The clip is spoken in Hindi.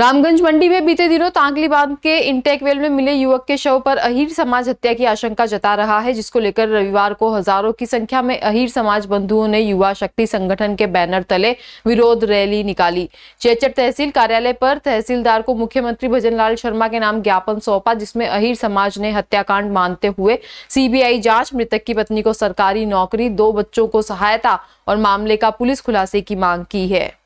रामगंज मंडी में बीते दिनों तांगली बांध के इंटेक वेल में मिले युवक के शव पर अहिर समाज हत्या की आशंका जता रहा है जिसको लेकर रविवार को हजारों की संख्या में अहिर समाज बंधुओं ने युवा शक्ति संगठन के बैनर तले विरोध रैली निकाली चेचर तहसील कार्यालय पर तहसीलदार को मुख्यमंत्री भजन शर्मा के नाम ज्ञापन सौंपा जिसमें अहिर समाज ने हत्याकांड मानते हुए सीबीआई जांच मृतक की पत्नी को सरकारी नौकरी दो बच्चों को सहायता और मामले का पुलिस खुलासे की मांग की है